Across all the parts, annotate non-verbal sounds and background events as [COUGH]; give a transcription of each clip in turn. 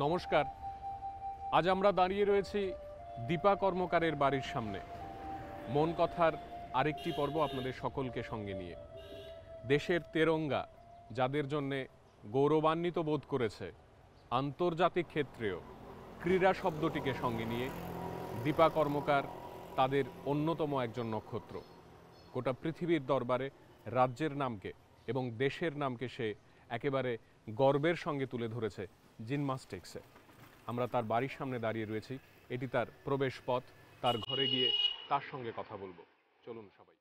নমস্কার আজ আমরা দাঁড়িয়ে রয়েছি দীপা কর্মকারের বাড়ির সামনে মন কথার আরেকটি পর্ব আপনাদের সকলকে সঙ্গে নিয়ে দেশের তেরঙ্গা যাদের জন্যে গৌরবান্বিত বোধ করেছে আন্তর্জাতিক ক্ষেত্রেও ক্রীড়া শব্দটিকে সঙ্গে নিয়ে দীপা কর্মকার তাদের অন্যতম একজন নক্ষত্র গোটা পৃথিবীর দরবারে রাজ্যের নামকে এবং দেশের নামকে সে একেবারে গর্বের সঙ্গে তুলে ধরেছে জিনমাস্টিক্সে আমরা তার বাড়ির সামনে দাঁড়িয়ে রয়েছি এটি তার প্রবেশ পথ তার ঘরে গিয়ে তার সঙ্গে কথা বলবো চলুন সবাই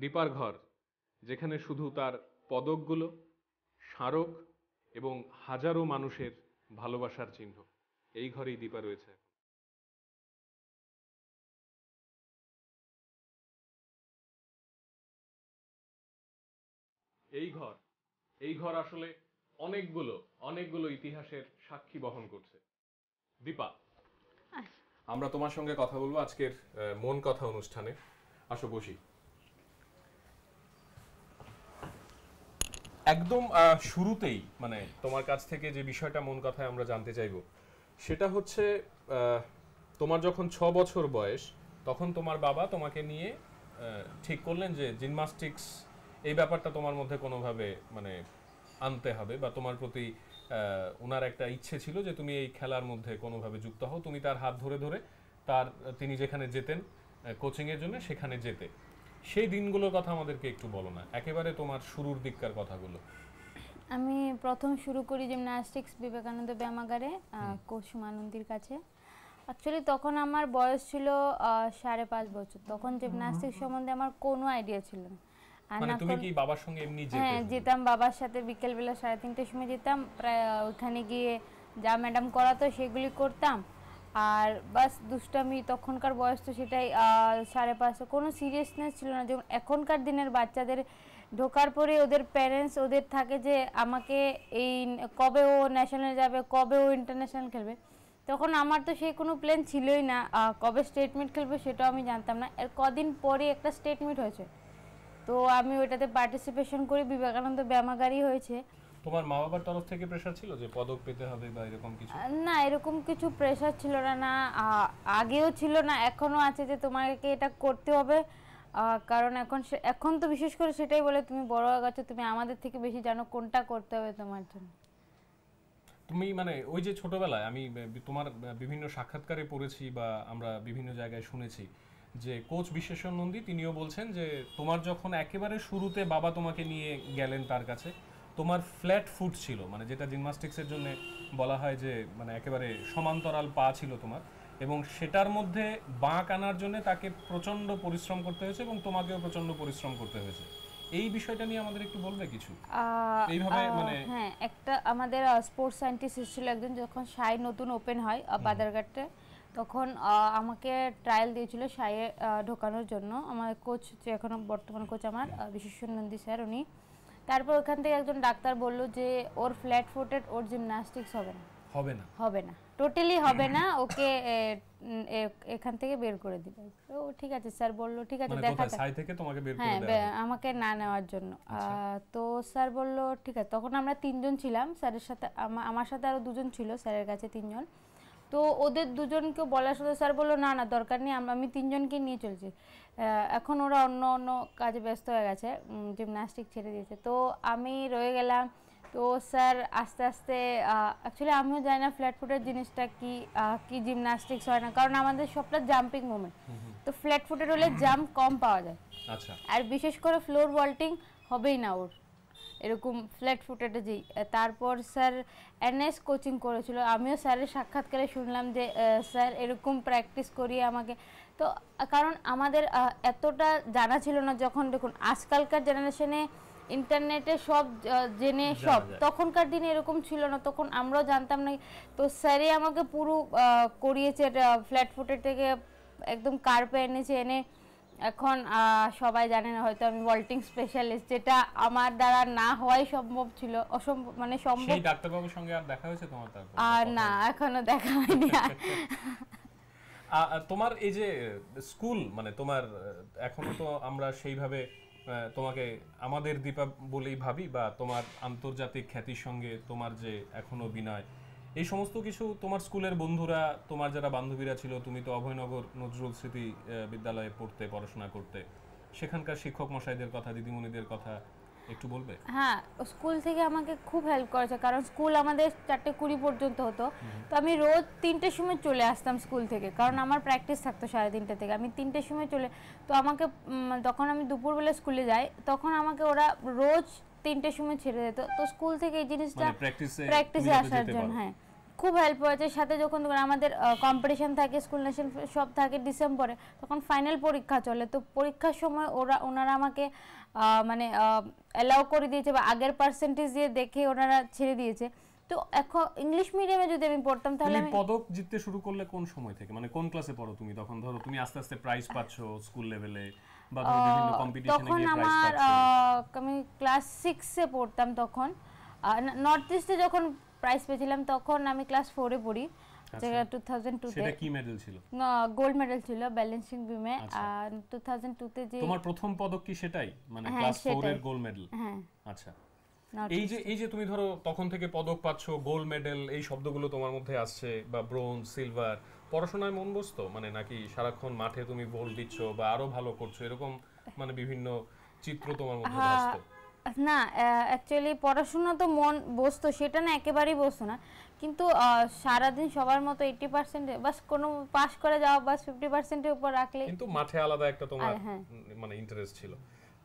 দীপার ঘর যেখানে শুধু তার পদকগুলো স্মারক এবং হাজারো মানুষের ভালোবাসার চিহ্ন এই ঘরেই দীপা রয়েছে এই ঘর এই ঘর আসলে অনেকগুলো অনেকগুলো ইতিহাসের সাক্ষী বহন করছে দীপা আচ্ছা। আমরা তোমার সঙ্গে কথা বলবো আজকের মন কথা অনুষ্ঠানে আসো বসি একদম শুরুতেই মানে তোমার কাছ থেকে যে বিষয়টা মন কথায় আমরা জানতে চাইব সেটা হচ্ছে তোমার যখন ছ বছর বয়স তখন তোমার বাবা তোমাকে নিয়ে ঠিক করলেন যে জিমনাস্টিক্স এই ব্যাপারটা তোমার মধ্যে কোনোভাবে মানে আনতে হবে বা তোমার প্রতি ওনার একটা ইচ্ছে ছিল যে তুমি এই খেলার মধ্যে কোনোভাবে যুক্ত হও তুমি তার হাত ধরে ধরে তার তিনি যেখানে যেতেন কোচিংয়ের জন্য সেখানে যেতে সেই দিনগুলোর কথা আমাদেরকে একটু বলো না একেবারে তোমার শুরুর দিককার কথাগুলো আমি প্রথম শুরু করি জিমনাস্টিক্স বিবেকানন্দ ব্যায়ামাগারে কৌসুমানন্দির কাছে অ্যাকচুয়ালি তখন আমার বয়স ছিল সাড়ে পাঁচ বছর তখন জিমনাস্টিক্স সম্বন্ধে আমার কোনো আইডিয়া ছিল না মানে তুমি কি বাবার সঙ্গে এমনি যেতে হ্যাঁ যেতাম বাবার সাথে বিকেল বেলা 3:30টার সময় যেতাম প্রায় ওখানে গিয়ে যা ম্যাডাম করাতো সেগুলি করতাম আর বাস দুষ্টামি তখনকার বয়স তো সেটাই সাড়ে পাঁচশো কোনো সিরিয়াসনেস ছিল না যেমন এখনকার দিনের বাচ্চাদের ঢোকার পরে ওদের প্যারেন্টস ওদের থাকে যে আমাকে এই কবে ও ন্যাশনাল যাবে কবে ও ইন্টারন্যাশনাল খেলবে তখন আমার তো সেই কোনো প্ল্যান ছিলই না কবে স্টেটমেন্ট খেলবে সেটাও আমি জানতাম না এর কদিন পরে একটা স্টেটমেন্ট হয়েছে তো আমি ওইটাতে পার্টিসিপেশন করি বিবেকানন্দ ব্যায়ামাগারই হয়েছে তোমার মা বাবার তরফ থেকে প্রেশার ছিল যে পদক পেতে হবে বা এরকম কিছু না এরকম কিছু প্রেশার ছিল না না আগেও ছিল না এখনো আছে যে তোমাকে এটা করতে হবে কারণ এখন এখন তো বিশেষ করে সেটাই বলে তুমি বড় হয়ে গেছো তুমি আমাদের থেকে বেশি জানো কোনটা করতে হবে তোমার জন্য তুমি মানে ওই যে ছোটবেলায় আমি তোমার বিভিন্ন সাক্ষাৎকারে পড়েছি বা আমরা বিভিন্ন জায়গায় শুনেছি যে কোচ বিশ্বেশ্বর নন্দী তিনিও বলছেন যে তোমার যখন একেবারে শুরুতে বাবা তোমাকে নিয়ে গেলেন তার কাছে তোমার ফ্ল্যাট ফুট ছিল মানে যেটা জিমনাস্টিক্সের জন্য বলা হয় যে মানে একেবারে সমান্তরাল পা ছিল তোমার এবং সেটার মধ্যে বাঁক আনার জন্য তাকে প্রচন্ড পরিশ্রম করতে হয়েছে এবং তোমাকেও প্রচন্ড পরিশ্রম করতে হয়েছে এই বিষয়টা নিয়ে আমাদের একটু বলবে কিছু এইভাবে মানে হ্যাঁ একটা আমাদের স্পোর্টস সায়েন্টিস্ট ছিল একজন যখন সাই নতুন ওপেন হয় বাদারঘাটে তখন আমাকে ট্রায়াল দিয়েছিল সায়ে ঢোকানোর জন্য আমার কোচ যে এখনও বর্তমান কোচ আমার বিশেষণ নন্দী স্যার উনি তারপর ওখান থেকে একজন ডাক্তার বলল যে ওর ফ্ল্যাট ফুটেড ওর জিমনাস্টিক্স হবে না হবে না হবে না টোটালি হবে না ওকে এখান থেকে বের করে দিবে ও ঠিক আছে স্যার বলল ঠিক আছে মানে দেখা সাই থেকে তোমাকে বের হ্যাঁ, করে দেবে আমাকে না নেওয়ার জন্য আচ্ছা। তো স্যার বলল ঠিক আছে তখন আমরা তিনজন ছিলাম স্যারের সাথে আমার সাথে আরো দুজন ছিল স্যারের কাছে তিনজন তো ওদের দুজনকে বলার সাথে স্যার বললো না না দরকার নেই আমি তিনজনকে নিয়ে চলছি এখন ওরা অন্য অন্য কাজে ব্যস্ত হয়ে গেছে জিমনাস্টিক ছেড়ে দিয়েছে তো আমি রয়ে গেলাম তো স্যার আস্তে আস্তে অ্যাকচুয়ালি আমিও জানি না ফ্ল্যাট ফুটের জিনিসটা কি কি জিমনাস্টিক্স হয় না কারণ আমাদের সবটা জাম্পিং মুভমেন্ট তো ফ্ল্যাট ফুটের হলে জাম্প কম পাওয়া যায় আচ্ছা। আর বিশেষ করে ফ্লোর ওয়াল্টিং হবেই না ওর এরকম ফ্ল্যাট ফুটেটা যেই তারপর স্যার এনএস কোচিং করেছিল আমিও স্যারের সাক্ষাৎকারে শুনলাম যে স্যার এরকম প্র্যাকটিস করিয়ে আমাকে তো কারণ আমাদের এতটা জানা ছিল না যখন দেখুন আজকালকার জেনারেশনে ইন্টারনেটে সব জেনে সব তখনকার দিনে এরকম ছিল না তখন আমরাও জানতাম না তো স্যারই আমাকে পুরো করিয়েছে ফ্ল্যাট ফুটের থেকে একদম কার্পে এনেছে এনে এখন সবাই জানেন হয়তো আমি ভল্টিং স্পেশালিস্ট যেটা আমার দ্বারা না হওয়াই সম্ভব ছিল অসম্ভব মানে সম্ভব সেই ডাক্তারবাবুর সঙ্গে আর দেখা হয়েছে তোমার তারপর আর না এখনো দেখা হয়নি [LAUGHS] তোমার এই যে স্কুল মানে তোমার এখনো তো আমরা সেইভাবে তোমাকে আমাদের দীপা বলেই ভাবি বা তোমার আন্তর্জাতিক খ্যাতির সঙ্গে তোমার যে এখনো বিনয় এই সমস্ত কিছু তোমার স্কুলের বন্ধুরা তোমার যারা বান্ধবীরা ছিল তুমি তো অভয়নগর নজরুল স্মৃতি বিদ্যালয়ে পড়তে পড়াশোনা করতে সেখানকার শিক্ষক মশাইদের কথা দিদিমণিদের কথা একটু বলবে হ্যাঁ স্কুল থেকে আমাকে খুব হেল্প করেছে কারণ স্কুল আমাদের চারটে কুড়ি পর্যন্ত হতো তো আমি রোজ তিনটের সময় চলে আসতাম স্কুল থেকে কারণ আমার প্র্যাকটিস থাকতো সাড়ে তিনটে থেকে আমি তিনটের সময় চলে তো আমাকে যখন আমি দুপুরবেলা স্কুলে যাই তখন আমাকে ওরা রোজ তিনটের সময় ছেড়ে দিত তো স্কুল থেকে এই জিনিসটা প্র্যাকটিসে মানে আসার জন্য হ্যাঁ খুব হেল্প হয়েছে সাথে যখন আমাদের কম্পিটিশন থাকে স্কুল ন্যাশনাল সব থাকে ডিসেম্বরে তখন ফাইনাল পরীক্ষা চলে তো পরীক্ষার সময় ওরা ওনারা আমাকে মানে অ্যালাউ করে দিয়েছে বা আগের পার্সেন্টেজ দিয়ে দেখে ওনারা ছেড়ে দিয়েছে তো এখন ইংলিশ মিডিয়ামে যদি আমি পড়তাম তাহলে আমি পদক জিততে শুরু করলে কোন সময় থেকে মানে কোন ক্লাসে পড়ো তুমি তখন ধরো তুমি আস্তে আস্তে প্রাইজ পাচ্ছো স্কুল লেভেলে তখন আমার আমি ক্লাস সিক্সে পড়তাম তখন নর্থ ইস্টে যখন প্রাইজ পেয়েছিলাম তখন আমি ক্লাস ফোরে পড়ি আচ্ছা। যেটা টু থাউজেন্ড সেটা কি মেডেল ছিল গোল্ড মেডেল ছিল ব্যালেন্সিং বিমে টু থাউজেন্ড টুতে যে তোমার প্রথম পদক কি সেটাই মানে ক্লাস গোল্ড মেডেল আচ্ছা এই যে এই যে তুমি ধরো তখন থেকে পদক পাচ্ছ গোল্ড মেডেল এই শব্দগুলো তোমার মধ্যে আসছে বা ব্রোঞ্জ সিলভার পড়াশোনায় মন বসতো মানে নাকি সারাক্ষণ মাঠে তুমি বল দিচ্ছ বা আরো ভালো করছো এরকম মানে বিভিন্ন চিত্র তোমার মধ্যে হ্যাঁ, ভাসতো না অ্যাকচুয়ালি পড়াশোনা তো মন বসতো সেটা না একেবারেই বসতো না কিন্তু সারাদিন সবার মতো এইটি পার্সেন্টে বাস কোনো পাস করে যাওয়া বাস ফিফটি পার্সেন্টের উপর রাখলে কিন্তু মাঠে আলাদা একটা তোমার হ্যাঁ। মানে ইন্টারেস্ট ছিল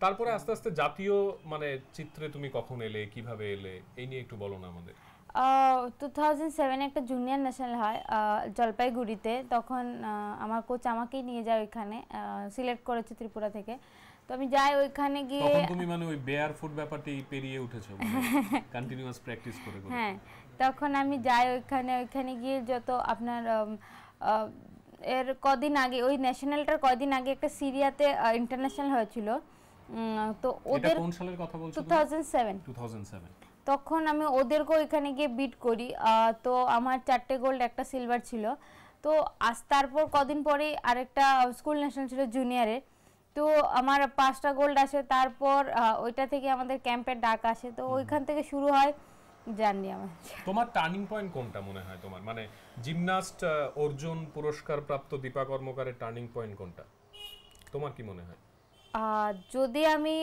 তারপরে আস্তে আস্তে জাতীয় মানে চিত্রে তুমি কখন এলে কিভাবে এলে এই নিয়ে একটু বলো না আমাদের টু থাউজেন্ড সেভেনে একটা জুনিয়র ন্যাশনাল হয় জলপাইগুড়িতে তখন আমার কোচ আমাকেই নিয়ে যায় ওইখানে সিলেক্ট করেছে ত্রিপুরা থেকে তো আমি যাই ওইখানে গিয়ে তুমি মানে ওই বেয়ার ফুট ব্যাপারটি পেরিয়ে উঠেছো মানে [LAUGHS] কন্টিনিউয়াস প্র্যাকটিস করে হ্যাঁ তখন আমি যাই ওইখানে ওইখানে গিয়ে যত আপনার এর কদিন আগে ওই ন্যাশনালটার কদিন আগে একটা সিরিয়াতে ইন্টারন্যাশনাল হয়েছিল তো ওদের কোন সালের কথা বলছো 2007 2007 তখন আমি ওদেরকেও এখানে গিয়ে বিট করি তো আমার চারটে গোল্ড একটা সিলভার ছিল তো আজ তারপর কদিন পরেই আরেকটা স্কুল ন্যাশনাল ছিল জুনিয়রের তো আমার পাঁচটা গোল্ড আসে তারপর ওইটা থেকে আমাদের ক্যাম্পের ডাক আসে তো ওইখান থেকে শুরু হয় জার্নি আমার তোমার টার্নিং পয়েন্ট কোনটা মনে হয় তোমার মানে জিমনাস্ট অর্জুন পুরস্কার প্রাপ্ত দীপা কর্মকারের টার্নিং পয়েন্ট কোনটা তোমার কি মনে হয় যদি আমি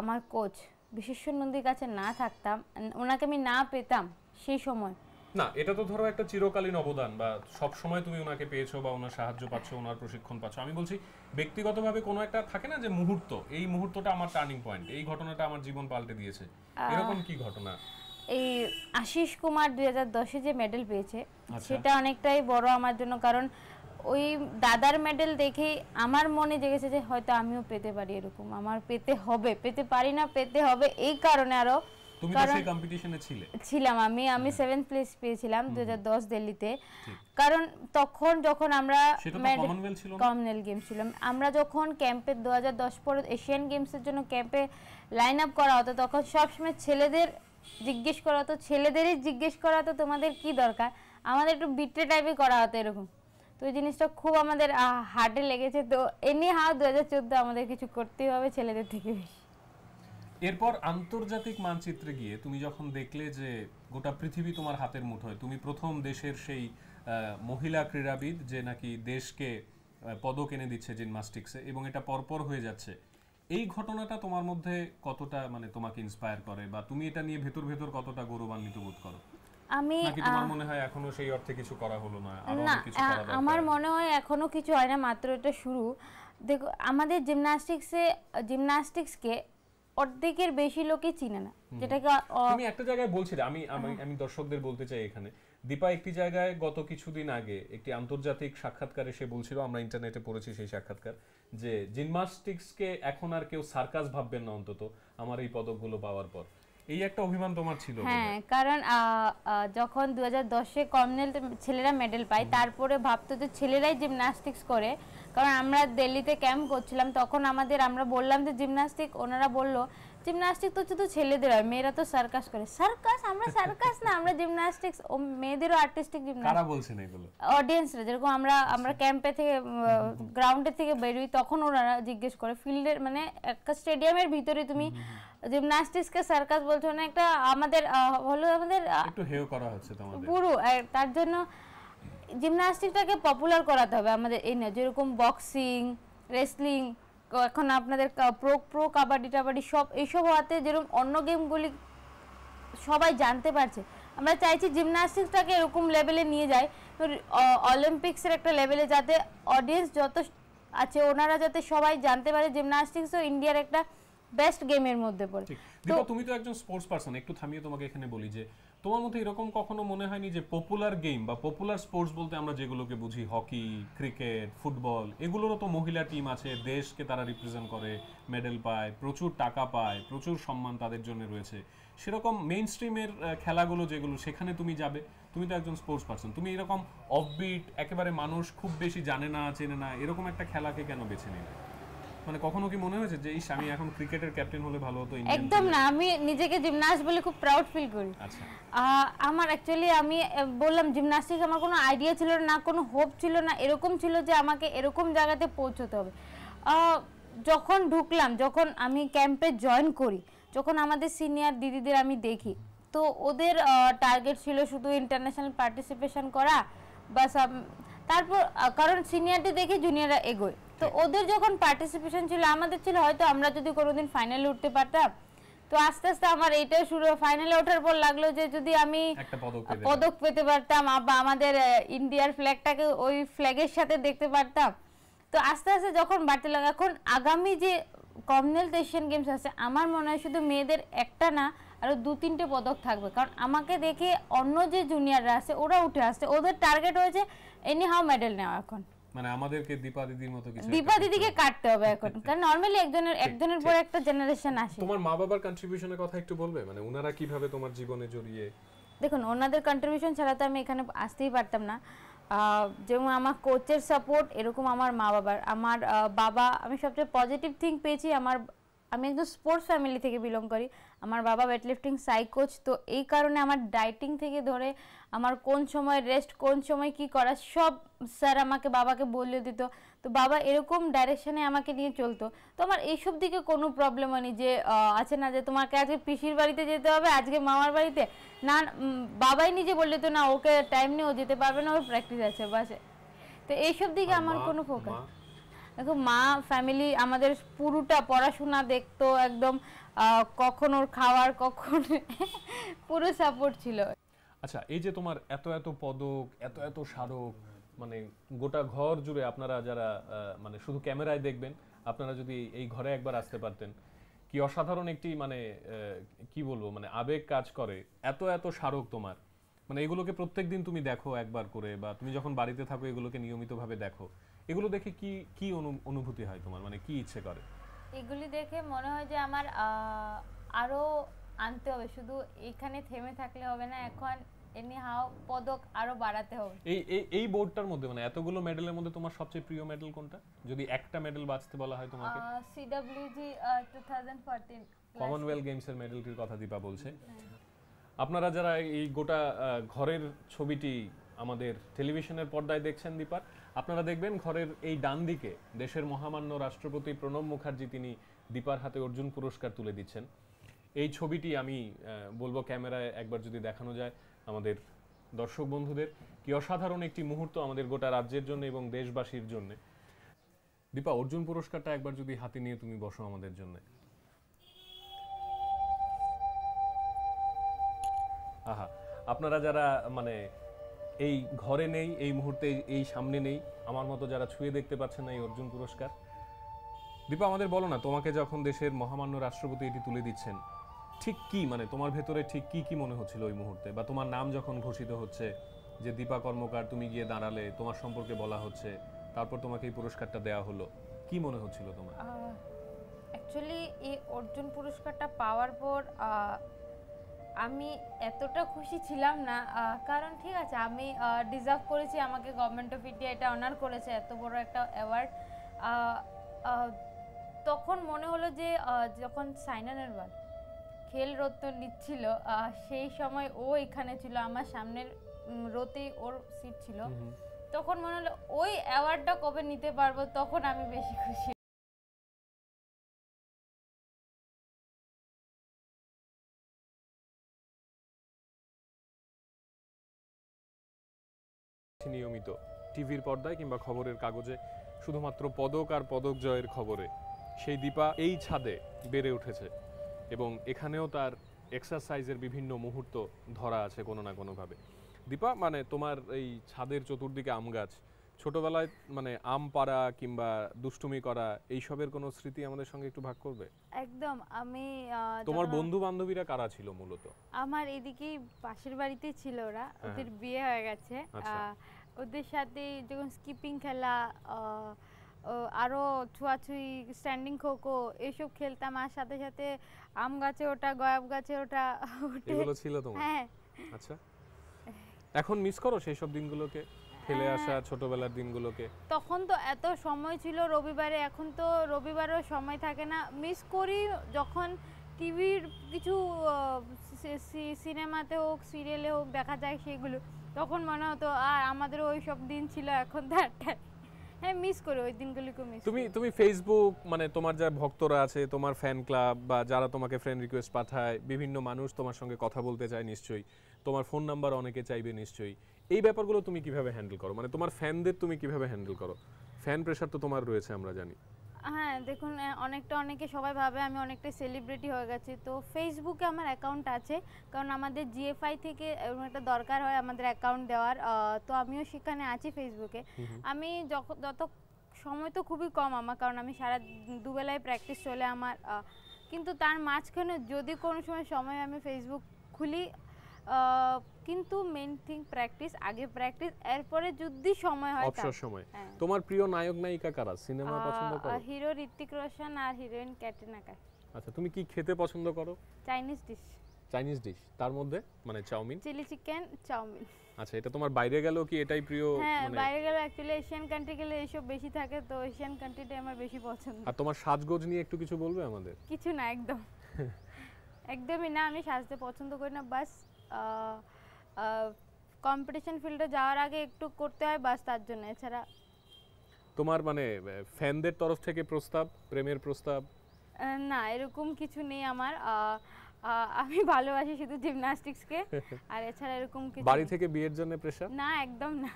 আমার কোচ বিশ্বেশ্বর নন্দীর কাছে না থাকতাম ওনাকে আমি না পেতাম সেই সময় না এটা তো ধরো একটা চিরকালীন অবদান বা সব সময় তুমি ওনাকে পেয়েছো বা ওনার সাহায্য পাচ্ছ ওনার প্রশিক্ষণ পাচ্ছ আমি বলছি ব্যক্তিগতভাবে কোনো একটা থাকে না যে মুহূর্ত এই মুহূর্তটা আমার টার্নিং পয়েন্ট এই ঘটনাটা আমার জীবন পাল্টে দিয়েছে এরকম কি ঘটনা এই আশিস কুমার দুই হাজার যে মেডেল পেয়েছে আচ্ছা। সেটা অনেকটাই বড় আমার জন্য কারণ ওই দাদার মেডেল দেখেই আমার মনে জেগেছে যে হয়তো আমিও পেতে পারি এরকম আমার পেতে হবে পেতে পারি না পেতে হবে এই কারণে আরো তুমি ছিলাম আমি আমি সেভেন হ্যাঁ। প্লেস পেয়েছিলাম 2010 দিল্লিতে কারণ তখন যখন আমরা কমনওয়েলথ ছিল কমনওয়েলথ গেম আমরা যখন ক্যাম্পে 2010 পর এশিয়ান গেমসের জন্য ক্যাম্পে লাইন আপ করা হতো তখন সবসময় ছেলেদের জিজ্ঞেস করা হতো ছেলেদেরই জিজ্ঞেস করা হতো তোমাদের কি দরকার আমাদের একটু বিট্রে টাইপই করা হতো এরকম তো এই জিনিসটা খুব আমাদের হার্টে লেগেছে তো এনি হাও দু হাজার চোদ্দো আমাদের কিছু করতেই হবে ছেলেদের থেকে বেশি এরপর আন্তর্জাতিক মানচিত্রে গিয়ে তুমি যখন দেখলে যে গোটা পৃথিবী তোমার হাতের মুঠোয় তুমি প্রথম দেশের সেই মহিলা ক্রীড়াবিদ যে নাকি দেশকে পদক এনে দিচ্ছে জিমনাস্টিক্সে এবং এটা পরপর হয়ে যাচ্ছে এই ঘটনাটা তোমার মধ্যে কতটা মানে তোমাকে ইন্সপায়ার করে বা তুমি এটা নিয়ে ভেতর ভেতর কতটা গৌরবান্বিত বোধ করো আমি মনে হয় এখনো সেই অর্থে কিছু করা হলো না আমার মনে হয় এখনো কিছু হয় না মাত্র এটা শুরু দেখো আমাদের জিমনাস্টিক্সে জিমনাস্টিক্সকে অর্ধেকের বেশি লোকে চিনে না যেটাকে তুমি একটা জায়গায় বলছিলে আমি হ্যাঁ। আমি দর্শকদের বলতে চাই এখানে দীপা একটি জায়গায় গত কিছুদিন আগে একটি আন্তর্জাতিক সাক্ষাৎকারে সে বলছিল আমরা ইন্টারনেটে পড়েছি সেই সাক্ষাৎকার যে জিমনাস্টিক্সকে এখন আর কেউ সার্কাস ভাববেন না অন্তত আমার এই পদকগুলো পাওয়ার পর এই একটা অভিমান তোমার ছিল হ্যাঁ কারণ যখন দু এ কমনেল ছেলেরা মেডেল পায় তারপরে ভাবতো যে ছেলেরাই জিমনাস্টিক্স করে কারণ আমরা দিল্লিতে ক্যাম্প করছিলাম তখন আমাদের আমরা বললাম যে জিমনাস্টিক ওনারা বলল জিমনাস্টিক তো শুধু ছেলেদের হয় মেয়েরা তো সার্কাস করে সার্কাস আমরা সার্কাস না আমরা জিমনাস্টিক্স ও মেয়েদেরও আর্টিস্টিক জিমনাস্টিক কারা বলছেন এগুলো অডিয়েন্সরা যেরকম আমরা আচ্ছা। আমরা ক্যাম্পে থেকে গ্রাউন্ডের থেকে বেরোই তখন ওনারা জিজ্ঞেস করে ফিল্ডের মানে একটা স্টেডিয়ামের ভিতরে তুমি জিমনাস্টিক্স কে সার্কাস বলছো না মানে একটা আমাদের হলো আমাদের একটু হেও করা হচ্ছে তোমাদের পুরো তার জন্য জিমনাস্টিকটাকে পপুলার করাতে হবে আমাদের এই না যেরকম বক্সিং রেসলিং এখন আপনাদের প্রো প্রো কাবাডি টাবাডি সব এইসব হওয়াতে যেরকম অন্য গেমগুলি সবাই জানতে পারছে আমরা চাইছি জিমনাস্টিক্সটাকে এরকম লেভেলে নিয়ে যাই অলিম্পিক্সের একটা লেভেলে যাতে অডিয়েন্স যত আছে ওনারা যাতে সবাই জানতে পারে জিমনাস্টিক্সও ইন্ডিয়ার একটা বেস্ট গেমের মধ্যে পড়ে দীপক তুমি তো একজন স্পোর্টস পারসন একটু থামিয়ে তোমাকে এখানে বলি যে তোমার মতে এরকম কখনো মনে হয়নি যে পপুলার গেম বা পপুলার স্পোর্টস বলতে আমরা যেগুলোকে বুঝি হকি ক্রিকেট ফুটবল এগুলোরও তো মহিলা টিম আছে দেশকে তারা রিপ্রেজেন্ট করে মেডেল পায় প্রচুর টাকা পায় প্রচুর সম্মান তাদের জন্য রয়েছে সেরকম মেইন স্ট্রিমের খেলাগুলো যেগুলো সেখানে তুমি যাবে তুমি তো একজন স্পোর্টস পারসন তুমি এরকম অফবিট একেবারে মানুষ খুব বেশি জানে না চেনে না এরকম একটা খেলাকে কেন বেছে নিলে মানে কখনো কি মনে হয়েছে যে আমি এখন ক্রিকেটের ক্যাপ্টেন হলে ভালো হতো একদম না আমি নিজেকে জিমনাস্ট বলে খুব প্রাউড ফিল করি আচ্ছা। আমার অ্যাকচুয়ালি আমি বললাম জিমনাস্টিক আমার কোনো আইডিয়া ছিল না কোনো হোপ ছিল না এরকম ছিল যে আমাকে এরকম জায়গাতে পৌঁছতে হবে যখন ঢুকলাম যখন আমি ক্যাম্পে জয়েন করি যখন আমাদের সিনিয়র দিদিদের আমি দেখি তো ওদের টার্গেট ছিল শুধু ইন্টারন্যাশনাল পার্টিসিপেশন করা বা তারপর কারণ সিনিয়রটি দেখে জুনিয়ররা এগোয় তো ওদের যখন পার্টিসিপেশন ছিল আমাদের ছিল হয়তো আমরা যদি কোনোদিন ফাইনালে উঠতে পারতাম তো আস্তে আস্তে আমার এটা শুরু ফাইনালে ওঠার পর লাগলো যে যদি আমি পদক পেতে পারতাম বা আমাদের ইন্ডিয়ার ফ্ল্যাগটাকে ওই ফ্ল্যাগের সাথে দেখতে পারতাম তো আস্তে আস্তে যখন বাড়তে লাগলো এখন আগামী যে কমনওয়েলথ এশিয়ান গেমস আছে আমার মনে হয় শুধু মেয়েদের একটা না আরও দু তিনটে পদক থাকবে কারণ আমাকে দেখে অন্য যে জুনিয়ররা আছে ওরা উঠে আসছে ওদের টার্গেট হয়েছে এনি হাউ মেডেল নেওয়া এখন মানে আমাদেরকে দীপা দিদির মতো কিছু দীপা দিদিকে কাটতে হবে এখন কারণ নরমালি একজনের একজনের পর একটা জেনারেশন আসে তোমার মা বাবার কন্ট্রিবিউশনের কথা একটু বলবে মানে ওনারা কিভাবে তোমার জীবনে জড়িয়ে দেখুন ওনাদের কন্ট্রিবিউশন ছাড়া তো আমি এখানে আসতেই পারতাম না যেমন আমার কোচের সাপোর্ট এরকম আমার মা বাবার আমার বাবা আমি সবচেয়ে পজিটিভ থিং পেয়েছি আমার আমি একদম স্পোর্টস ফ্যামিলি থেকে বিলং করি আমার বাবা ওয়েটলিফটিং সাইকোচ তো এই কারণে আমার ডায়েটিং থেকে ধরে আমার কোন সময় রেস্ট কোন সময় কি করা সব স্যার আমাকে বাবাকে বলে দিত তো বাবা এরকম ডাইরেকশানে আমাকে নিয়ে চলতো তো আমার এইসব দিকে কোনো প্রবলেম হয়নি যে আছে না যে তোমাকে আজকে পিসির বাড়িতে যেতে হবে আজকে মামার বাড়িতে না বাবাই নিজে বললে তো না ওকে টাইম নেই ও যেতে পারবে না ওর প্র্যাকটিস আছে বাসে তো এইসব দিকে আমার কোনো ফোকাস দেখো মা ফ্যামিলি আমাদের পুরোটা পড়াশোনা দেখতো একদম কখন ওর খাওয়ার কখন [LAUGHS] পুরো সাপোর্ট ছিল আচ্ছা এই যে তোমার এত এত পদক এত এত স্মারক মানে গোটা ঘর জুড়ে আপনারা যারা মানে শুধু ক্যামেরায় দেখবেন আপনারা যদি এই ঘরে একবার আসতে পারতেন কি অসাধারণ একটি মানে কি বলবো মানে আবেগ কাজ করে এত এত স্মারক তোমার মানে এগুলোকে প্রত্যেক দিন তুমি দেখো একবার করে বা তুমি যখন বাড়িতে থাকো এগুলোকে নিয়মিতভাবে দেখো এগুলো দেখে কি কি অনুভূতি হয় তোমার মানে কি ইচ্ছে করে এগুলি দেখে মনে হয় যে আমার আরো আনতে হবে শুধু এখানে থেমে থাকলে হবে না এখন এমনি হাও পদক আরো বাড়াতে হবে এই এই বোর্ডটার মধ্যে মানে এতগুলো মেডেলের মধ্যে তোমার সবচেয়ে প্রিয় মেডেল কোনটা যদি একটা মেডেল বাঁচতে বলা হয় তোমাকে সিডব্লিউজি 2014 কমনওয়েলথ গেমসের মেডেলটির কথা দীপা বলছে হ্যাঁ। আপনারা যারা এই গোটা ঘরের ছবিটি আমাদের টেলিভিশনের পর্দায় দেখছেন দীপার আপনারা দেখবেন ঘরের এই ডান দিকে দেশের মহামান্য রাষ্ট্রপতি প্রণব মুখার্জি তিনি দীপার হাতে অর্জুন পুরস্কার তুলে দিচ্ছেন এই ছবিটি আমি বলবো ক্যামেরায় একবার যদি দেখানো যায় আমাদের দর্শক বন্ধুদের কি অসাধারণ একটি মুহূর্ত আমাদের গোটা রাজ্যের জন্য এবং দেশবাসীর জন্য দীপা অর্জুন পুরস্কারটা একবার যদি হাতে নিয়ে তুমি বসো আমাদের জন্য আহা আপনারা যারা মানে এই ঘরে নেই এই মুহূর্তে এই সামনে নেই আমার মতো যারা ছুঁয়ে দেখতে পাচ্ছে না এই অর্জুন পুরস্কার দীপা আমাদের বলো না তোমাকে যখন দেশের মহামান্য রাষ্ট্রপতি এটি তুলে দিচ্ছেন ঠিক কি মানে তোমার ভেতরে ঠিক কি কি মনে হচ্ছিল ওই মুহূর্তে বা তোমার নাম যখন ঘোষিত হচ্ছে যে দীপা কর্মকার তুমি গিয়ে দাঁড়ালে তোমার সম্পর্কে বলা হচ্ছে তারপর তোমাকে এই পুরস্কারটা দেওয়া হলো কি মনে হচ্ছিল তোমার অ্যাকচুয়ালি এই অর্জুন পুরস্কারটা পাওয়ার পর আমি এতটা খুশি ছিলাম না কারণ ঠিক আছে আমি ডিজার্ভ করেছি আমাকে গভর্নমেন্ট অফ ইন্ডিয়া এটা অনার করেছে এত বড় একটা অ্যাওয়ার্ড তখন মনে হলো যে যখন সাইনা নেহওয়াল খেল রত্ন নিচ্ছিল সেই সময় ও এখানে ছিল আমার সামনের রোতেই ওর সিট ছিল তখন মনে হলো ওই অ্যাওয়ার্ডটা কবে নিতে পারবো তখন আমি বেশি খুশি দেখি নিয়মিত টিভির পর্দায় কিংবা খবরের কাগজে শুধুমাত্র পদক আর পদক জয়ের খবরে সেই দীপা এই ছাদে বেড়ে উঠেছে এবং এখানেও তার এক্সারসাইজের বিভিন্ন মুহূর্ত ধরা আছে কোনো না কোনোভাবে দীপা মানে তোমার এই ছাদের চতুর্দিকে আম গাছ ছোটবেলায় মানে আম পাড়া কিংবা দুষ্টুমি করা এইসবের কোনো স্মৃতি আমাদের সঙ্গে একটু ভাগ করবে একদম আমি তোমার বন্ধু বান্ধবীরা কারা ছিল মূলত আমার এদিকে পাশের বাড়িতে ছিল ওরা হ্যাঁ। ওদের বিয়ে হয়ে গেছে আচ্ছা ওদের সাথে যখন স্কিপিং খেলা আরও ছুয়াছুই স্ট্যান্ডিং খোখো এসব খেলতাম আর সাথে সাথে আম গাছে ওটা গয়াব গাছে ওটা এগুলো ছিল তোমার হ্যাঁ আচ্ছা এখন মিস করো সেই সব দিনগুলোকে খেলে আসা ছোটবেলার দিনগুলোকে তখন তো এত সময় ছিল রবিবারে এখন তো রবিবারও সময় থাকে না মিস করি যখন টিভির কিছু সিনেমাতে হোক সিরিয়ালে হোক দেখা যায় সেগুলো তখন মনে হতো আর আমাদের ওই সব দিন ছিল এখন হ্যাঁ মিস করি ওই দিনগুলিকে মিস তুমি তুমি ফেসবুক মানে তোমার যা ভক্তরা আছে তোমার ফ্যান ক্লাব বা যারা তোমাকে ফ্রেন্ড রিকোয়েস্ট পাঠায় বিভিন্ন মানুষ তোমার সঙ্গে কথা বলতে চায় নিশ্চয়ই তোমার ফোন নাম্বার অনেকে চাইবে নিশ্চয়ই এই ব্যাপারগুলো তুমি কিভাবে হ্যান্ডেল করো মানে তোমার ফ্যানদের তুমি কিভাবে হ্যান্ডেল করো ফ্যান প্রেশার তো তোমার রয়েছে আমরা জানি হ্যাঁ দেখুন অনেকটা অনেকে সবাই ভাবে আমি অনেকটা সেলিব্রিটি হয়ে গেছি তো ফেসবুকে আমার অ্যাকাউন্ট আছে কারণ আমাদের জিএফআই থেকে এরকম একটা দরকার হয় আমাদের অ্যাকাউন্ট দেওয়ার তো আমিও সেখানে আছি ফেসবুকে আমি যখন যত সময় তো খুবই কম আমার কারণ আমি সারা দুবেলায় প্র্যাকটিস চলে আমার কিন্তু তার মাঝখানে যদি কোনো সময় সময় আমি ফেসবুক খুলি কিন্তু মেইন থিং প্র্যাকটিস আগে প্র্যাকটিস এরপরে যদি সময় হয় অবসর সময় হ্যাঁ। তোমার প্রিয় নায়ক নায়িকা কারা সিনেমা পছন্দ করো হিরো ঋত্বিক রোশন আর হিরোইন ক্যাটরিনা কাইফ আচ্ছা তুমি কি খেতে পছন্দ করো চাইনিজ ডিশ চাইনিজ ডিশ তার মধ্যে মানে চাউমিন চিলি চিকেন চাউমিন আচ্ছা এটা তোমার বাইরে গেলেও কি এটাই প্রিয় হ্যাঁ মানে বাইরে গেলে অ্যাকচুয়ালি এশিয়ান কান্ট্রি গেলে এসব বেশি থাকে তো এশিয়ান কান্ট্রিটাই আমার বেশি পছন্দ আর তোমার সাজগোজ নিয়ে একটু কিছু বলবে আমাদের কিছু না একদম [LAUGHS] একদমই না আমি সাজতে পছন্দ করি না বাস কম্পিটিশন ফিল্ডে যাওয়ার আগে একটু করতে হয় বাস তার জন্য এছাড়া তোমার মানে ফ্যানদের তরফ থেকে প্রস্তাব প্রেমের প্রস্তাব না এরকম কিছু নেই আমার আমি ভালোবাসি শুধু জিমনাস্টিক্সকে [LAUGHS] আর এছাড়া এরকম কিছু বাড়ি থেকে বিয়ের জন্য প্রেসার না একদম না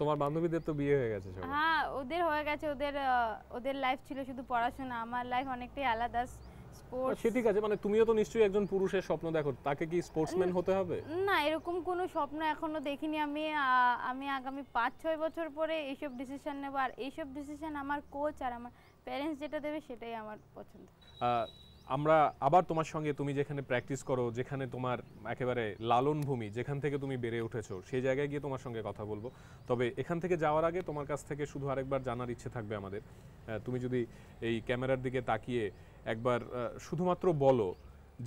তোমার বান্ধবীদের তো বিয়ে হয়ে গেছে সব হ্যাঁ ওদের হয়ে গেছে ওদের ওদের লাইফ ছিল শুধু পড়াশোনা আমার লাইফ অনেকটাই আলাদা স্পোর্টস আচ্ছা, সে ঠিক আছে মানে তুমিও তো নিশ্চয়ই একজন পুরুষের স্বপ্ন দেখো তাকে কি স্পোর্টসম্যান হতে হবে না এরকম কোনো স্বপ্ন এখনো দেখিনি আমি আমি আগামী পাঁচ ছয় বছর পরে এইসব ডিসিশন নেব আর এইসব ডিসিশন আমার কোচ আর আমার প্যারেন্টস যেটা দেবে সেটাই আমার পছন্দ আমরা আবার তোমার সঙ্গে তুমি যেখানে প্র্যাকটিস করো যেখানে তোমার একেবারে লালন ভূমি যেখান থেকে তুমি বেড়ে উঠেছো সেই জায়গায় গিয়ে তোমার সঙ্গে কথা বলবো তবে এখান থেকে যাওয়ার আগে তোমার কাছ থেকে শুধু আরেকবার জানার ইচ্ছে থাকবে আমাদের তুমি যদি এই ক্যামেরার দিকে তাকিয়ে একবার শুধুমাত্র বলো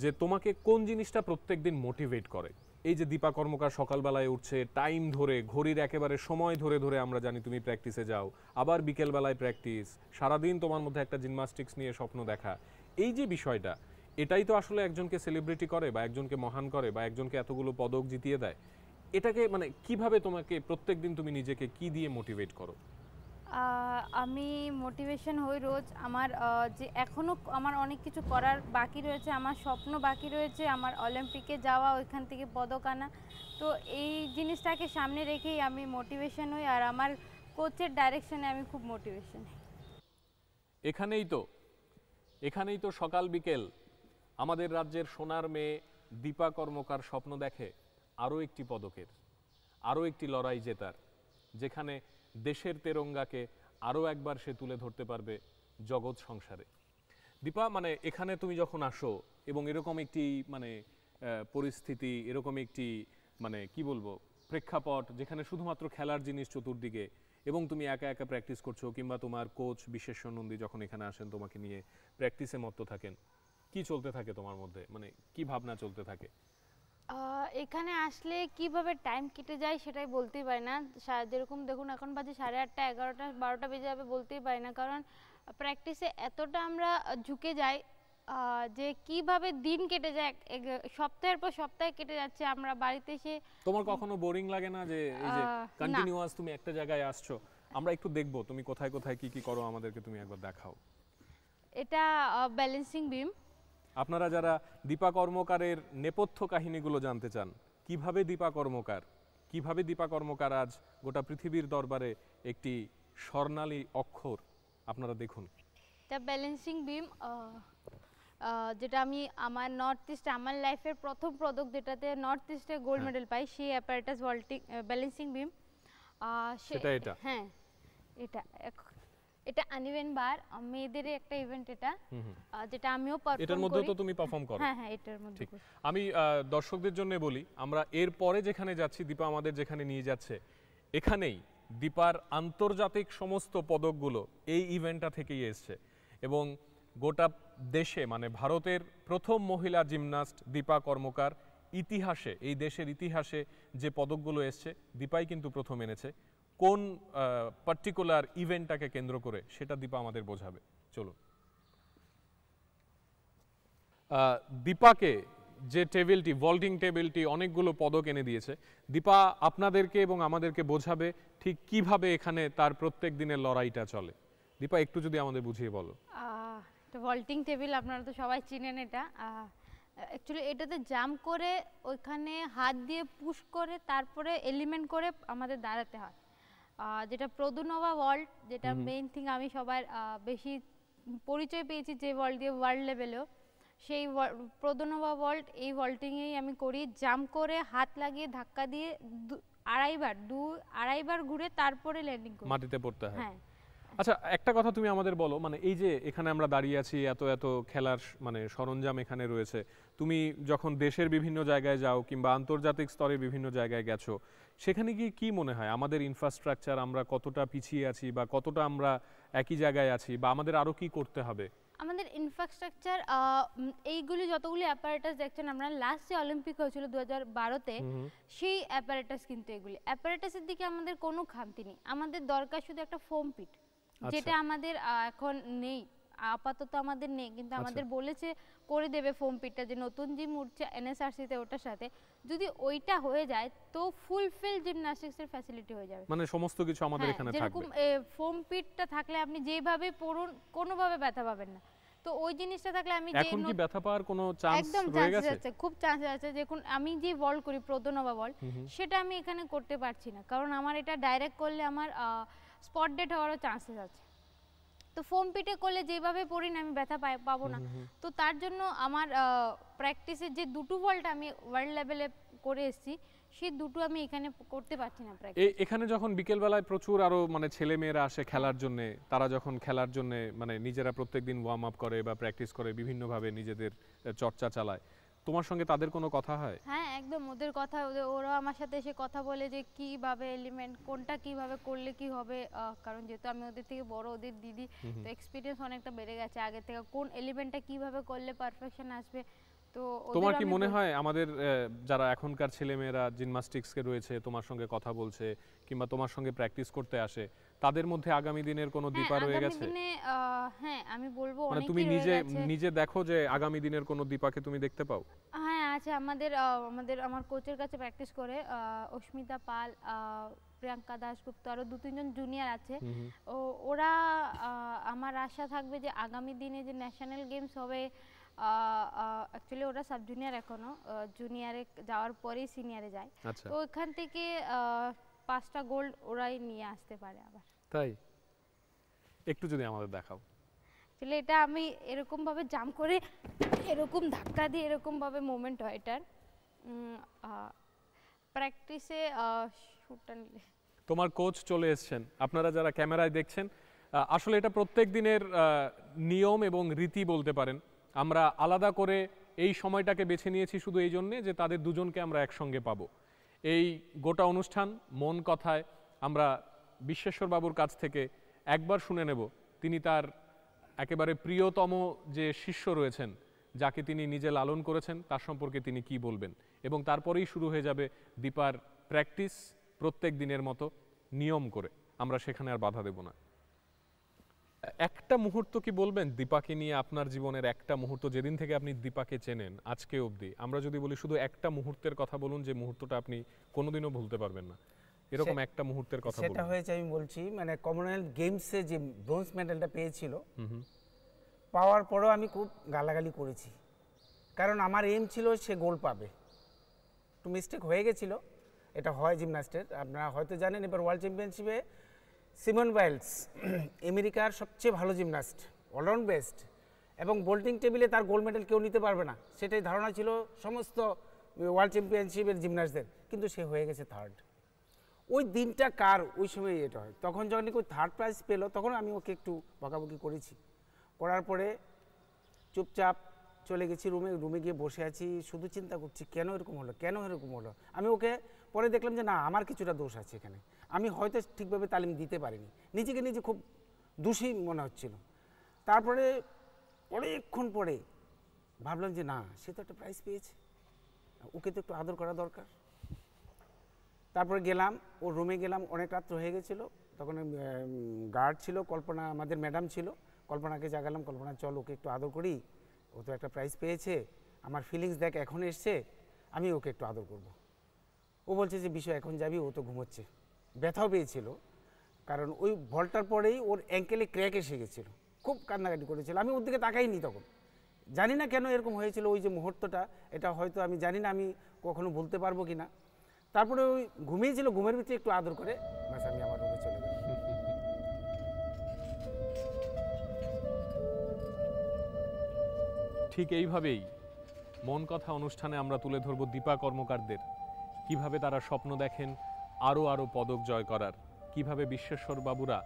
যে তোমাকে কোন জিনিসটা প্রত্যেক দিন মোটিভেট করে এই যে দীপা কর্মকার সকালবেলায় উঠছে টাইম ধরে ঘড়ির একেবারে সময় ধরে ধরে আমরা জানি তুমি প্র্যাকটিসে যাও আবার বিকেলবেলায় প্র্যাকটিস সারাদিন তোমার মধ্যে একটা জিমনাস্টিক্স নিয়ে স্বপ্ন দেখা এই যে বিষয়টা এটাই তো আসলে একজনকে সেলিব্রিটি করে বা একজনকে মহান করে বা একজনকে এতগুলো পদক জিতিয়ে দেয় এটাকে মানে কিভাবে তোমাকে প্রত্যেক দিন তুমি নিজেকে কি দিয়ে মোটিভেট করো আমি মোটিভেশন হই রোজ আমার যে এখনও আমার অনেক কিছু করার বাকি রয়েছে আমার স্বপ্ন বাকি রয়েছে আমার অলিম্পিকে যাওয়া ওইখান থেকে পদক আনা তো এই জিনিসটাকে সামনে রেখেই আমি মোটিভেশন হই আর আমার কোচের ডাইরেকশনে আমি খুব মোটিভেশন এখানেই তো এখানেই তো সকাল বিকেল আমাদের রাজ্যের সোনার মেয়ে দীপা কর্মকার স্বপ্ন দেখে আরও একটি পদকের আরও একটি লড়াই জেতার যেখানে দেশের তেরঙ্গাকে আরও একবার সে তুলে ধরতে পারবে জগৎ সংসারে দীপা মানে এখানে তুমি যখন আসো এবং এরকম একটি মানে পরিস্থিতি এরকম একটি মানে কি বলবো প্রেক্ষাপট যেখানে শুধুমাত্র খেলার জিনিস চতুর্দিকে এবং তুমি একা একা প্র্যাকটিস করছো কিংবা তোমার কোচ বিশ্বেশ্বর নন্দী যখন এখানে আসেন তোমাকে নিয়ে প্র্যাকটিসে মত্ত থাকেন কি চলতে থাকে তোমার মধ্যে মানে কি ভাবনা চলতে থাকে এখানে আসলে কিভাবে টাইম কেটে যায় সেটাই বলতেই পারি না যেরকম দেখুন এখন বাজে সাড়ে আটটা এগারোটা বারোটা বেজে যাবে বলতেই পারি না কারণ প্র্যাকটিসে এতটা আমরা ঝুঁকে যাই যে কিভাবে দিন কেটে যায় সপ্তাহের পর সপ্তাহে কেটে যাচ্ছে আমরা বাড়িতে এসে তোমার কখনো বোরিং লাগে না যে কন্টিনিউয়াস তুমি একটা জায়গায় আসছো আমরা একটু দেখব তুমি কোথায় কোথায় কি কি করো আমাদেরকে তুমি একবার দেখাও এটা ব্যালেন্সিং বিম আপনারা যারা দীপা কর্মকারের নেপথ্য কাহিনীগুলো জানতে চান কিভাবে দীপা কর্মকার কিভাবে দীপা কর্মকার আজ গোটা পৃথিবীর দরবারে একটি স্বর্ণালী অক্ষর আপনারা দেখুন দ্য ব্যালেন্সিং বিম যেটা আমি আমার নর্থ ইস্টে আমার লাইফের প্রথম পদক যেটাতে নর্থ ইস্টে গোল্ড মেডেল পাই সেই অ্যাপারেটাস ভল্টিং ব্যালেন্সিং বিম সেটা এটা হ্যাঁ এটা এটা আনিবেন বার মেয়েদের একটা ইভেন্ট এটা যেটা আমিও পারফর্ম এটার মধ্যে তো তুমি পারফর্ম করো হ্যাঁ হ্যাঁ এটার মধ্যে আমি দর্শকদের জন্য বলি আমরা এর পরে যেখানে যাচ্ছি দীপা আমাদের যেখানে নিয়ে যাচ্ছে এখানেই দীপার আন্তর্জাতিক সমস্ত পদকগুলো এই ইভেন্টটা থেকেই এসছে এবং গোটা দেশে মানে ভারতের প্রথম মহিলা জিমনাস্ট দীপা কর্মকার ইতিহাসে এই দেশের ইতিহাসে যে পদকগুলো এসছে দীপাই কিন্তু প্রথম এনেছে কোন পার্টিকুলার ইভেন্টটাকে কেন্দ্র করে সেটা দীপা আমাদের বোঝাবে চলুন দীপাকে যে টেবিলটি ভল্টিং টেবিলটি অনেকগুলো পদক এনে দিয়েছে দীপা আপনাদেরকে এবং আমাদেরকে বোঝাবে ঠিক কিভাবে এখানে তার প্রত্যেক দিনের লড়াইটা চলে দীপা একটু যদি আমাদের বুঝিয়ে বলো তো ভল্টিং টেবিল আপনারা তো সবাই চিনেন এটা অ্যাকচুয়ালি এটাতে জাম্প করে ওইখানে হাত দিয়ে পুশ করে তারপরে এলিমেন্ট করে আমাদের দাঁড়াতে হয় যেটা প্রদুনোভা ওয়ার্ল্ড যেটা মেইন থিং আমি সবার বেশি পরিচয় পেয়েছি যে ওয়ার্ল্ড দিয়ে ওয়ার্ল্ড লেভেলেও সেই প্রদনোভা ওয়ার্ল্ড এই ওয়ার্ল্ডিংয়েই আমি করি জাম্প করে হাত লাগিয়ে ধাক্কা দিয়ে আড়াইবার দু আড়াইবার ঘুরে তারপরে ল্যান্ডিং করি মাটিতে পড়তে হয় হ্যাঁ আচ্ছা একটা কথা তুমি আমাদের বলো মানে এই যে এখানে আমরা দাঁড়িয়ে আছি এত এত খেলার মানে সরঞ্জাম এখানে রয়েছে তুমি যখন দেশের বিভিন্ন জায়গায় যাও কিংবা আন্তর্জাতিক স্তরে বিভিন্ন জায়গায় গেছো সেখানে গিয়ে কি মনে হয় আমাদের ইনফ্রাস্ট্রাকচার আমরা কতটা পিছিয়ে আছি বা কতটা আমরা একই জায়গায় আছি বা আমাদের আরো কি করতে হবে আমাদের ইনফ্রাস্ট্রাকচার এইগুলি যতগুলি অ্যাপারেটাস দেখছেন আমরা লাস্ট যে অলিম্পিক হয়েছিল দু হাজার বারোতে সেই অ্যাপারেটাস কিন্তু এগুলি অ্যাপারেটাসের দিকে আমাদের কোনো খামতি নেই আমাদের দরকার শুধু একটা ফোম পিট যেটা আচ্ছা। আমাদের এখন নেই আপাতত আমাদের নেই কিন্তু আচ্ছা। আমাদের বলেছে করে দেবে ফোম পিটটা যে নতুন জিম উঠছে এনএসআরসিতে ওটার সাথে যদি ওইটা হয়ে যায় তো ফুলফিল জিমন্যাস্টিক্সের ফ্যাসিলিটি হয়ে যাবে মানে সমস্ত কিছু আমাদের হ্যাঁ, এখানে থাকবে যেরকম ফোম পিটটা থাকলে আপনি যেভাবে পড়ুন কোনোভাবে ব্যথা পাবেন না তো ওই জিনিসটা থাকলে আমি যে এখন কি ব্যথা পাওয়ার কোনো চান্স রয়ে গেছে একদম খুব চান্স আছে দেখুন আমি যে বল করি প্রদনবা বল সেটা আমি এখানে করতে পারছি না কারণ আমার এটা ডাইরেক্ট করলে আমার স্পট ডেট হওয়ারও চান্সেস আছে তো ফোম পিটে করলে যেভাবে পড়ি না আমি ব্যথা পাবো না তো তার জন্য আমার প্র্যাকটিসের যে দুটো বলটা আমি ওয়ার্ল্ড লেভেলে করে এসেছি সেই দুটো আমি এখানে করতে পারছি না প্র্যাকটিস এখানে যখন বিকেলবেলায় প্রচুর আরো মানে ছেলে মেয়েরা আসে খেলার জন্য তারা যখন খেলার জন্য মানে নিজেরা প্রত্যেকদিন ওয়ার্ম আপ করে বা প্র্যাকটিস করে বিভিন্নভাবে নিজেদের চর্চা চালায় তোমার সঙ্গে তাদের কোনো কথা হয় হ্যাঁ একদম ওদের কথা ওরা আমার সাথে এসে কথা বলে যে কিভাবে এলিমেন্ট কোনটা কিভাবে করলে কি হবে কারণ যেহেতু আমি ওদের থেকে বড় ওদের দিদি তো এক্সপিরিয়েন্স অনেকটা বেড়ে গেছে আগে থেকে কোন এলিমেন্টটা কিভাবে করলে পারফেকশন আসবে তো তোমার কি মনে হয় আমাদের যারা এখনকার ছেলেমেয়েরা জিমনাস্টিক্সকে রয়েছে তোমার সঙ্গে কথা বলছে কিংবা তোমার সঙ্গে প্র্যাকটিস করতে আসে তাদের মধ্যে আগামী দিনের কোন হ্যাঁ, দীপা রয়ে গেছে হ্যাঁ আমি বলবো মানে অনেকেই তুমি নিজে নিজে দেখো যে আগামী দিনের কোন দীপাকে তুমি দেখতে পাও হ্যাঁ আছে আচ্ছা, আমাদের আমাদের আমার কোচের কাছে প্র্যাকটিস করে অস্মিতা পাল প্রিয়াঙ্কা দাশগুপ্ত আরও দু তিনজন জুনিয়র আছে ও ওরা আমার আশা থাকবে যে আগামী দিনে যে ন্যাশনাল গেমস হবে অ্যাকচুয়ালি ওরা সাব জুনিয়র এখনো জুনিয়রে যাওয়ার পরেই সিনিয়রে যায় আচ্ছা। তো ওইখান থেকে পাঁচটা গোল্ড ওরাই নিয়ে আসতে পারে আবার তাই একটু যদি আমাদের দেখাও তাহলে এটা আমি এরকম ভাবে জাম করে এরকম ধাক্কা দিয়ে এরকম ভাবে মুভমেন্ট হয় এটার প্র্যাকটিসে তোমার কোচ চলে এসছেন আপনারা যারা ক্যামেরায় দেখছেন আসলে এটা প্রত্যেক দিনের নিয়ম এবং রীতি বলতে পারেন আমরা আলাদা করে এই সময়টাকে বেছে নিয়েছি শুধু এই জন্যে যে তাদের দুজনকে আমরা একসঙ্গে পাবো এই গোটা অনুষ্ঠান মন কথায় আমরা বিশ্বেশ্বর বাবুর কাছ থেকে একবার শুনে নেব তিনি তার একেবারে প্রিয়তম যে শিষ্য রয়েছেন যাকে তিনি নিজে লালন করেছেন তার সম্পর্কে তিনি কি বলবেন এবং তারপরেই শুরু হয়ে যাবে দীপার প্র্যাকটিস প্রত্যেক দিনের মতো নিয়ম করে আমরা সেখানে আর বাধা দেব না একটা মুহূর্ত কি বলবেন দীপাকে নিয়ে আপনার জীবনের একটা মুহূর্ত যেদিন থেকে আপনি দীপাকে চেনেন আজকে অবধি আমরা যদি বলি শুধু একটা মুহূর্তের কথা বলুন যে মুহূর্তটা আপনি কোনোদিনও ভুলতে পারবেন না এরকম একটা মুহূর্তের কথা সেটা হয়েছে আমি বলছি মানে কমনওয়েলথ গেমসে যে ব্রোঞ্জ মেডেলটা পেয়েছিল পাওয়ার পরও আমি খুব গালাগালি করেছি কারণ আমার এম ছিল সে গোল পাবে একটু মিস্টেক হয়ে গেছিলো এটা হয় জিমনাস্টের আপনারা হয়তো জানেন এবার ওয়ার্ল্ড চ্যাম্পিয়নশিপে সিমন ওয়েলস আমেরিকার সবচেয়ে ভালো জিমনাস্ট অলরাউন্ড বেস্ট এবং বোল্টিং টেবিলে তার গোল্ড মেডেল কেউ নিতে পারবে না সেটাই ধারণা ছিল সমস্ত ওয়ার্ল্ড চ্যাম্পিয়নশিপের জিমনাস্টদের কিন্তু সে হয়ে গেছে থার্ড ওই দিনটা কার ওই সময় এটা হয় তখন যখন কেউ থার্ড প্রাইজ পেলো তখন আমি ওকে একটু বকাবকি করেছি করার পরে চুপচাপ চলে গেছি রুমে রুমে গিয়ে বসে আছি শুধু চিন্তা করছি কেন এরকম হলো কেন এরকম হলো আমি ওকে পরে দেখলাম যে না আমার কিছুটা দোষ আছে এখানে আমি হয়তো ঠিকভাবে তালিম দিতে পারিনি নিজেকে নিজে খুব দোষী মনে হচ্ছিল তারপরে অনেকক্ষণ পরে ভাবলাম যে না সে তো একটা প্রাইজ পেয়েছে ওকে তো একটু আদর করা দরকার তারপরে গেলাম ও রুমে গেলাম অনেক রাত্র হয়ে গেছিলো তখন গার্ড ছিল কল্পনা আমাদের ম্যাডাম ছিল কল্পনাকে জাগালাম কল্পনা চল ওকে একটু আদর করি ও তো একটা প্রাইজ পেয়েছে আমার ফিলিংস দেখ এখন এসছে আমি ওকে একটু আদর করব। ও বলছে যে বিষয় এখন যাবি ও তো ঘুমোচ্ছে ব্যথাও পেয়েছিল কারণ ওই ভলটার পরেই ওর অ্যাঙ্কেলে ক্র্যাক এসে গেছিলো খুব কান্নাকাটি করেছিল আমি ওর দিকে তাকাইনি তখন জানি না কেন এরকম হয়েছিল ওই যে মুহূর্তটা এটা হয়তো আমি জানি না আমি কখনো ভুলতে পারবো কি না তারপরে ওই ছিল ঘুমের ভিতরে একটু আদর করে আমার রুমে চলে ঠিক এইভাবেই মন কথা অনুষ্ঠানে আমরা তুলে ধরব দীপা কর্মকারদের কিভাবে তারা স্বপ্ন দেখেন আরও আরও পদক জয় করার কিভাবে বিশ্বেশ্বর বাবুরা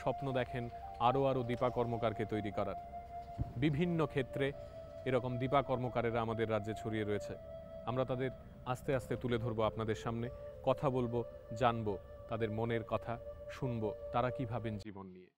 স্বপ্ন দেখেন আরও আরও দীপা কর্মকারকে তৈরি করার বিভিন্ন ক্ষেত্রে এরকম দীপা কর্মকারেরা আমাদের রাজ্যে ছড়িয়ে রয়েছে আমরা তাদের আস্তে আস্তে তুলে ধরবো আপনাদের সামনে কথা বলবো জানবো তাদের মনের কথা শুনবো তারা কী ভাবেন জীবন নিয়ে